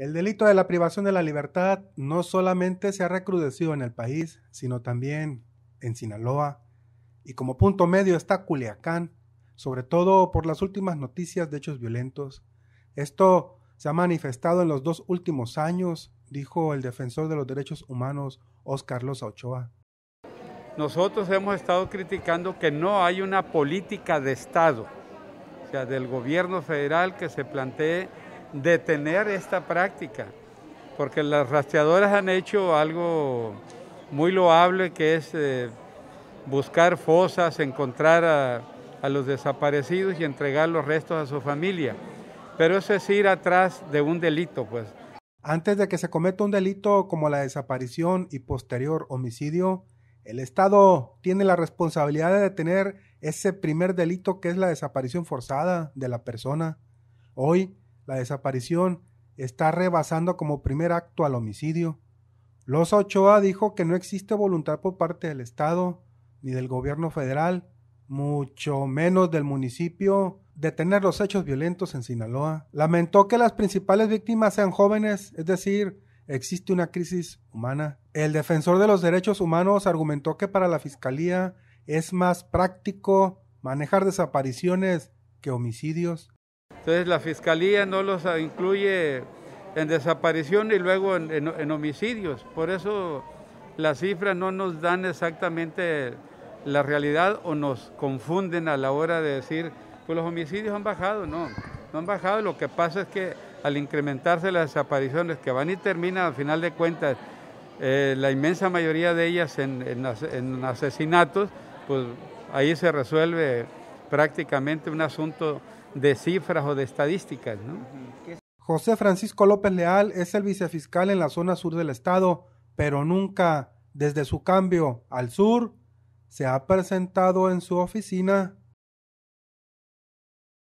El delito de la privación de la libertad no solamente se ha recrudecido en el país, sino también en Sinaloa. Y como punto medio está Culiacán, sobre todo por las últimas noticias de hechos violentos. Esto se ha manifestado en los dos últimos años, dijo el defensor de los derechos humanos, Oscar Loza Ochoa. Nosotros hemos estado criticando que no hay una política de Estado, o sea, del gobierno federal que se plantee detener esta práctica, porque las rastreadoras han hecho algo muy loable que es eh, buscar fosas, encontrar a, a los desaparecidos y entregar los restos a su familia. Pero eso es ir atrás de un delito, pues. Antes de que se cometa un delito como la desaparición y posterior homicidio, el Estado tiene la responsabilidad de detener ese primer delito que es la desaparición forzada de la persona. Hoy, la desaparición está rebasando como primer acto al homicidio. Losa Ochoa dijo que no existe voluntad por parte del Estado ni del gobierno federal, mucho menos del municipio, de tener los hechos violentos en Sinaloa. Lamentó que las principales víctimas sean jóvenes, es decir, existe una crisis humana. El defensor de los derechos humanos argumentó que para la Fiscalía es más práctico manejar desapariciones que homicidios. Entonces la fiscalía no los incluye en desaparición y luego en, homicidios. Por eso las cifras no nos dan exactamente la realidad o nos confunden a la hora de decir, pues los homicidios han bajado, no, no han bajado, lo que pasa es que al incrementarse las desapariciones que van y terminan al final de cuentas, eh, la inmensa mayoría de ellas en asesinatos, pues ahí se resuelve prácticamente un asunto de cifras o de estadísticas. José Francisco López Leal es el vicefiscal en la zona sur del estado, pero nunca desde su cambio al sur se ha presentado en su oficina